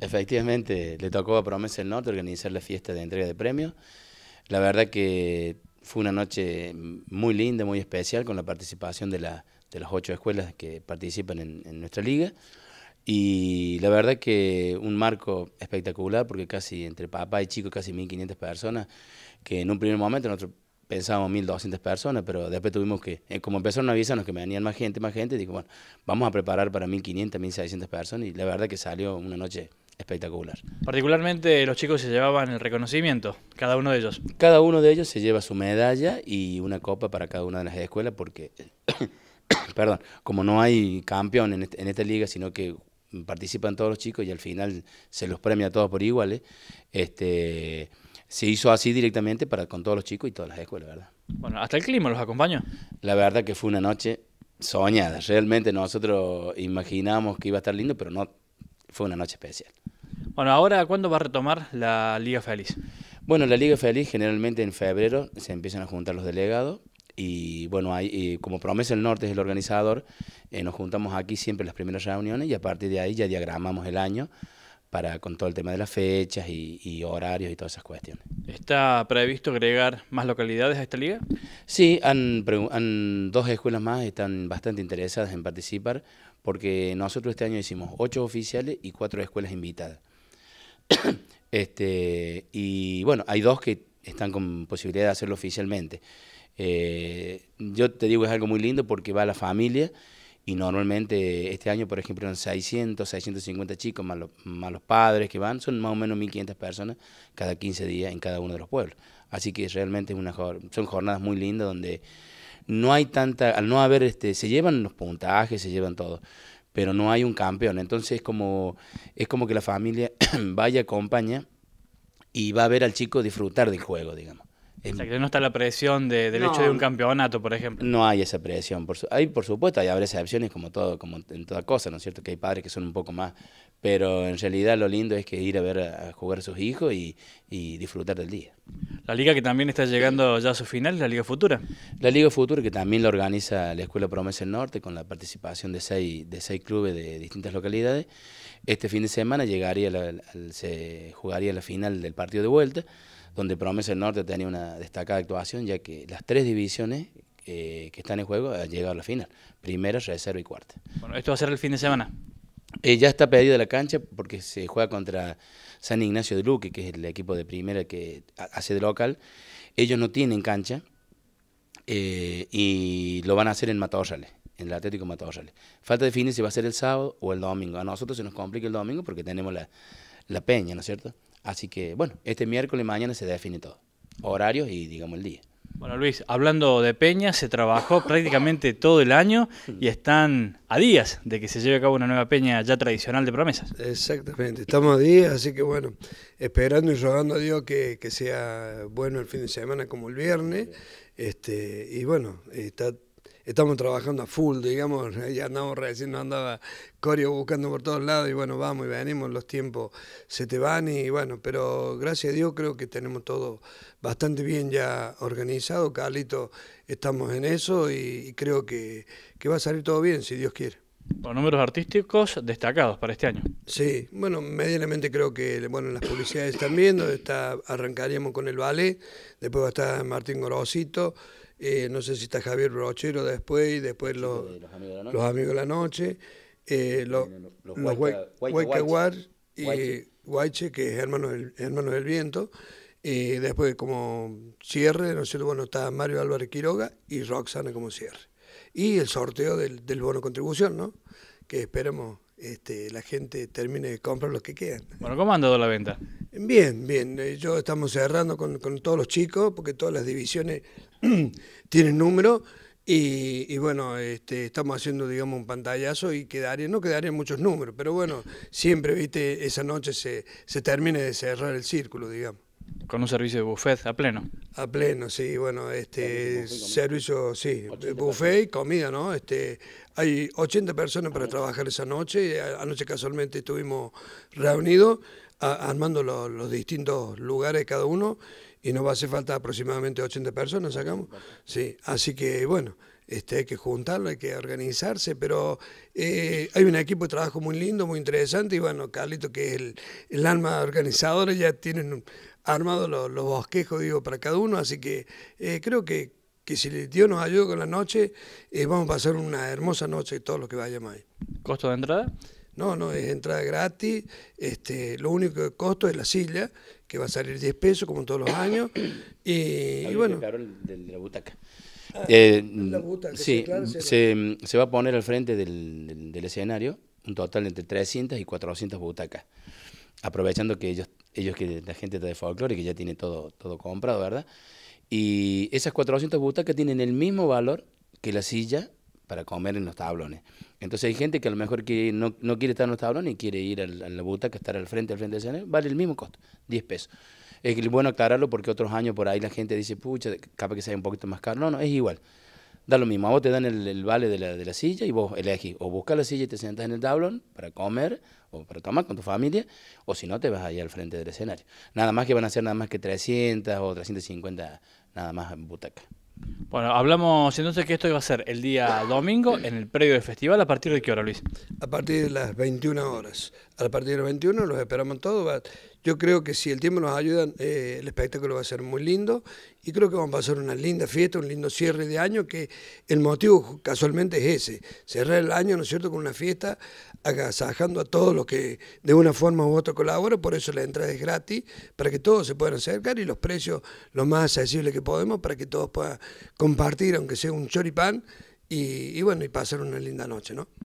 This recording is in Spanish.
Efectivamente, le tocó a Promesa del Norte organizar la fiesta de entrega de premios. La verdad que fue una noche muy linda, muy especial, con la participación de, la, las ocho escuelas que participan en, nuestra liga. Y la verdad que un marco espectacular, porque casi entre papá y chico, casi 1.500 personas, que en un primer momento nosotros pensábamos 1.200 personas, pero después tuvimos que, eh, como empezaron a avisarnos que venían más gente, más gente, dije, bueno, vamos a preparar para 1.500, 1.600 personas, y la verdad que salió una noche espectacular. Particularmente los chicos se llevaban el reconocimiento, cada uno de ellos. Cada uno de ellos se lleva su medalla y una copa para cada una de las escuelas porque, perdón, como no hay campeón este, en, esta liga, sino que participan todos los chicos y al final se los premia a todos por iguales, este, se hizo así directamente para con todos los chicos y todas las escuelas, ¿verdad? Bueno, hasta el clima los acompañó. La verdad que fue una noche soñada. Realmente nosotros imaginamos que iba a estar lindo, pero no fue una noche especial. Bueno, ahora, ¿cuándo va a retomar la Liga Feliz? Bueno, la Liga Feliz generalmente en febrero se empiezan a juntar los delegados y bueno, como Promesa el Norte es el organizador, eh, nos juntamos aquí siempre las primeras reuniones y a partir de ahí ya diagramamos el año para con todo el tema de las fechas y, horarios y todas esas cuestiones. ¿Está previsto agregar más localidades a esta liga? Sí, han, dos escuelas más están bastante interesadas en participar porque nosotros este año hicimos ocho oficiales y cuatro escuelas invitadas. este, y bueno, hay dos que están con posibilidad de hacerlo oficialmente. Eh, yo te digo, es algo muy lindo porque va la familia y normalmente este año, por ejemplo, eran 600, 650 chicos, más, los más los padres que van, son más o menos 1.500 personas cada 15 días en cada uno de los pueblos. Así que realmente son jornadas muy lindas donde no hay tanta, al no haber, este, se llevan los puntajes, se llevan todo, pero no hay un campeón. Entonces es como, es como que la familia vaya, acompaña y va a ver al chico disfrutar del juego, digamos que em, no está la presión de, del hecho de un campeonato, por ejemplo. No hay esa presión. Por, hay, por supuesto, hay habrá excepciones como, todo, como en toda cosa, ¿no es cierto? Que hay padres que son un poco más... Pero en realidad lo lindo es que ir a ver a jugar a sus hijos y, disfrutar del día. La liga que también está llegando ya a su final, la Liga Futura. La Liga Futura que también la organiza la Escuela Promesa del Norte con la participación de seis, de seis clubes de distintas localidades. Este fin de semana llegaría se jugaría la final del partido de vuelta donde Promesa del Norte tenía una destacada actuación, ya que las tres divisiones eh, que están en juego han llegado a la final, primera, reserva y cuarta. Bueno, esto va a ser el fin de semana. Eh, ya está pedido la cancha porque se juega contra San Ignacio de Luque, que es el equipo de primera que hace de local. Ellos no tienen cancha eh, y lo van a hacer en Matorrales, en el Atlético Matorrales. Falta definir si va a ser el sábado o el domingo. A nosotros se nos complica el domingo porque tenemos la peña, ¿no es cierto? Así que, bueno, este miércoles mañana se define todo. horario y, digamos, el día. Bueno, Luis, hablando de Peña, se trabajó prácticamente todo el año y están a días de que se lleve a cabo una nueva Peña ya tradicional de promesas. Exactamente, estamos a días, así que bueno, esperando y rogando a Dios que, que sea bueno el fin de semana como el viernes. Este, y bueno, está estamos trabajando a full, digamos, ya andamos recién, andaba Corio buscando por todos lados y bueno, vamos y venimos, los tiempos se te van y bueno, pero gracias a Dios creo que tenemos todo bastante bien ya organizado, Carlito, estamos en eso y, creo que, va a salir todo bien, si Dios quiere. Con números artísticos destacados para este año. Sí, bueno, medianamente creo que bueno, las publicidades están viendo, está, arrancaríamos con el ballet, después va a estar Martín Gorosito, eh, no sé si está Javier Rochero después, y después los, amigos de la Noche, los amigos y Guayche, que es Hermano del, del Viento. Y después, como cierre, no sé, bueno, está Mario Álvarez Quiroga y Roxana como cierre. Y el sorteo del, bono contribución, ¿no? Que esperamos este, la gente termine de comprar los que quieran. Bueno, ¿cómo ha andado la venta? Bien, bien. Eh, yo estamos cerrando con, con todos los chicos, porque todas las divisiones tienen número. Y, bueno, este, estamos haciendo, digamos, un pantallazo y quedaría, no quedarían muchos números, pero bueno, siempre, viste, esa noche se, se termina de cerrar el círculo, digamos. Con un servicio de buffet a pleno. A pleno, sí, bueno, este servicio, sí, buffet y comida, ¿no? Este, hay 80 personas para trabajar esa noche, anoche casualmente estuvimos reunidos, armando los distintos lugares cada uno y nos va a hacer falta aproximadamente 80 personas, sacamos. Sí, así que bueno, este, hay que juntarlo, hay que organizarse, pero eh, hay un equipo de trabajo muy lindo, muy interesante, y bueno, Carlito, que es el, el alma organizadora, ya tienen armado los, bosquejos, digo, para cada uno, así que eh, creo que, que, si Dios nos ayuda con la noche, eh, vamos a pasar una hermosa noche y todo lo que vayamos ahí. ¿Costo de entrada? No, no, es entrada gratis, este, lo único que costo es la silla, que va a salir 10 pesos como todos los años. Y, y bueno. la butaca. Ah, la eh, butaca sí, se, va a poner al frente del, escenario un total entre 300 y 400 butacas, aprovechando que ellos, ellos que la gente está de folclore, que ya tiene todo, todo comprado, ¿verdad? Y esas 400 butacas tienen el mismo valor que la silla para comer en los tablones. Entonces hay gente que a lo mejor que no, quiere estar en los tablones y quiere ir a la butaca, estar al frente, al frente del escenario, vale el mismo costo, 10 pesos. Es bueno aclararlo porque otros años por ahí la gente dice, pucha, capaz que sea un poquito más caro. No, no, es igual. Da lo mismo, a vos te dan el, vale de la, de la, silla y vos elegís o buscas la silla y te sentas en el tablón para comer o para tomar con tu familia, o si no te vas allá al frente del escenario. Nada más que van a ser nada más que 300 o 350, nada más en butaca. Bueno, hablamos entonces que esto iba a ser el día domingo en el predio del festival. ¿A partir de qué hora, Luis? A partir de las 21 horas a partir del 21, los esperamos todos. Yo creo que si el tiempo nos ayuda, eh, el espectáculo va a ser muy lindo y creo que vamos a pasar una linda fiesta, un lindo cierre de año, que el motivo casualmente es ese, cerrar el año, ¿no es cierto?, con una fiesta agasajando a todos los que de una forma u otra colaboran, por eso la entrada es gratis, para que todos se puedan acercar y los precios lo más accesibles que podemos, para que todos puedan compartir, aunque sea un choripán, y, y bueno, y pasar una linda noche, ¿no?